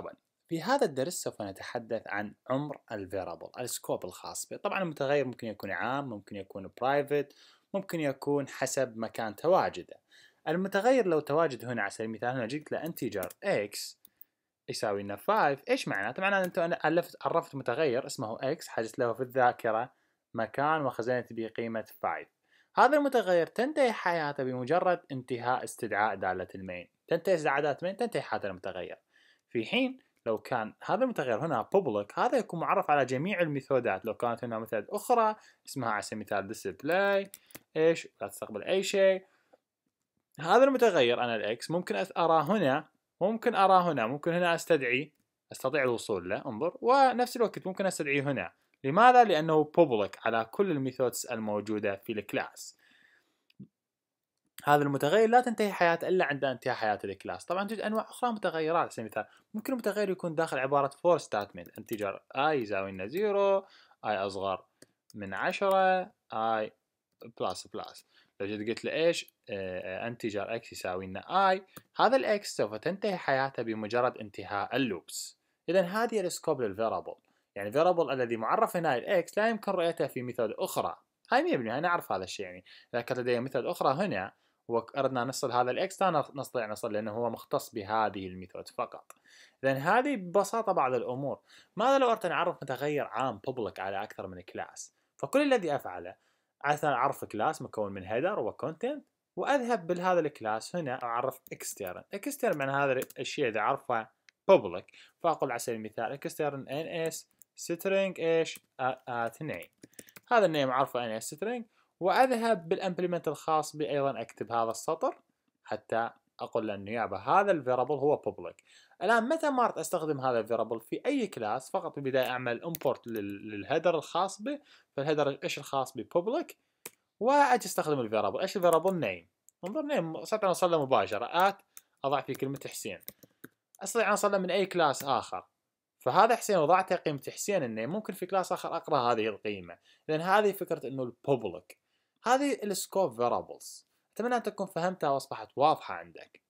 مرحبا في هذا الدرس سوف نتحدث عن عمر الفيرابل السكوب الخاص به طبعا المتغير ممكن يكون عام ممكن يكون برايفت ممكن يكون حسب مكان تواجده المتغير لو تواجد هنا على سبيل المثال هنا جبت له انتجر x يساوي لنا 5 ايش معناته؟ معناته انت انا الفت عرفت متغير اسمه x حجزت له في الذاكره مكان وخزنت به قيمه 5 هذا المتغير تنتهي حياته بمجرد انتهاء استدعاء داله المين تنتهي استدعاء داله المين تنتهي حياته المتغير في حين لو كان هذا المتغير هنا public هذا يكون معرف على جميع الميثودات لو كانت هنا مثال أخرى اسمها على سبيل المثال display إيش لا تستقبل أي شيء هذا المتغير أنا الإكس ممكن أراه هنا ممكن أراه هنا ممكن هنا أستدعي أستطيع الوصول له انظر ونفس الوقت ممكن أستدعيه هنا لماذا؟ لأنه public على كل الميثودز الموجودة في الكلاس هذا المتغير لا تنتهي حياته الا عند انتهاء حياه الكلاس طبعا توجد انواع اخرى متغيرات على سبيل المثال ممكن المتغير يكون داخل عباره فور ستاتمنت انتجر اي يساوي لنا زيرو اي اصغر من عشرة اي بلس بلس لو جيت قلت له ايش آه، آه، انتجر اكس يساوي لنا اي هذا الاكس سوف تنتهي حياته بمجرد انتهاء اللوبس اذا هذه السكوب للفيرابل يعني الفيرابل الذي معرف هنا الاكس لا يمكن رؤيته في مثال اخرى هاي 100% انا اعرف هذا الشيء يعني اذا كانت لدي مثال اخرى هنا واردنا نصل هذا الاكس لا نستطيع نصل لانه هو مختص بهذه الميثود فقط لان هذه ببساطه بعض الامور ماذا لو اردت ان اعرف متغير عام public على اكثر من كلاس فكل الذي افعله عاده اعرف كلاس مكون من header وكونتنت واذهب بهذا الكلاس هنا اعرف اكسترن. اكسترن معنى هذا الشيء اذا عرفه public فاقول على سبيل المثال extern ns string ايش at آه، name آه، هذا النيم عرفه ns string وأذهب بالامبلمنت الخاص بي أيضا أكتب هذا السطر حتى أقول له أنه يابا هذا الفيرابل هو public الآن متى ما أستخدم هذا الفيرابل في أي كلاس فقط في البداية أعمل امبورت للهيدر الخاص به فالهيدر إيش الخاص به public وأجي أستخدم الفيرابل إيش الفيرابل نيم انظر نيم استطيع أن أوصل له مباشرة آت أضع فيه كلمة حسين استطيع ان اوصل من اي كلاس اخر فهذا حسين وضعته قيمه حسين انه ممكن في كلاس اخر اقرا هذه القيمه لان هذه فكره انه الببليك هذه السكوب فيرابلز أتمنى أن تكون فهمتها وأصبحت واضحة عندك